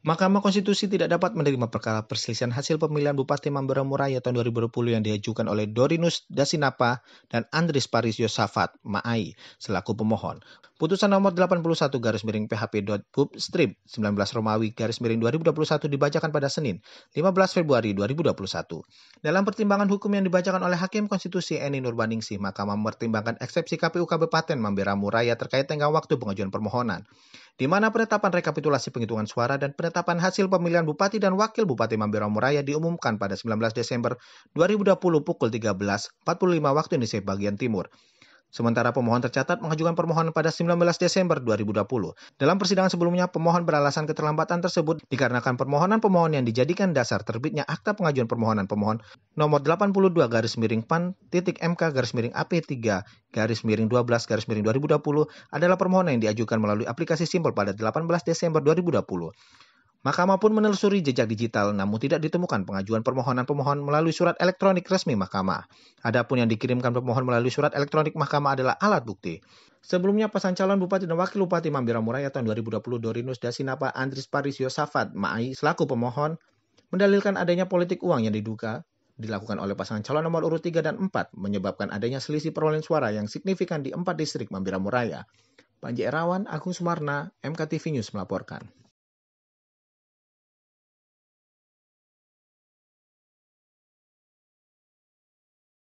Mahkamah Konstitusi tidak dapat menerima perkara perselisihan hasil pemilihan Bupati Mambera Muraya tahun 2020 yang diajukan oleh Dorinus Dasinapa dan Andris Paris Yosafat Maai selaku pemohon. Putusan nomor 81 garis miring PHP .bub strip 19 Romawi garis miring 2021 dibacakan pada Senin 15 Februari 2021. Dalam pertimbangan hukum yang dibacakan oleh Hakim Konstitusi Eni Nurbaningsih, Mahkamah mempertimbangkan eksepsi KPU Kabupaten Mambera Muraya terkait tenggang waktu pengajuan permohonan di mana penetapan rekapitulasi penghitungan suara dan penetapan hasil pemilihan Bupati dan Wakil Bupati Mambiro Muraya diumumkan pada 19 Desember 2020 pukul 13.45 waktu Indonesia bagian Timur. Sementara pemohon tercatat mengajukan permohonan pada 19 Desember 2020. Dalam persidangan sebelumnya, pemohon beralasan keterlambatan tersebut dikarenakan permohonan pemohon yang dijadikan dasar terbitnya akta pengajuan permohonan pemohon nomor 82 garis miring PAN titik MK garis miring AP3 garis miring 12 garis miring 2020 adalah permohonan yang diajukan melalui aplikasi Simpel pada 18 Desember 2020. Mahkamah pun menelusuri jejak digital namun tidak ditemukan pengajuan permohonan pemohon melalui surat elektronik resmi mahkamah. Adapun yang dikirimkan pemohon melalui surat elektronik mahkamah adalah alat bukti. Sebelumnya pasangan calon Bupati dan Wakil Bupati Mambira Muraya tahun 2020 Dorinus Dasinapa Andris Parisio Safat Maai selaku pemohon mendalilkan adanya politik uang yang diduga dilakukan oleh pasangan calon nomor urut 3 dan 4 menyebabkan adanya selisih perolehan suara yang signifikan di empat distrik Mambira Muraya. Panji Erawan, Agung Sumarna, MKTV News melaporkan.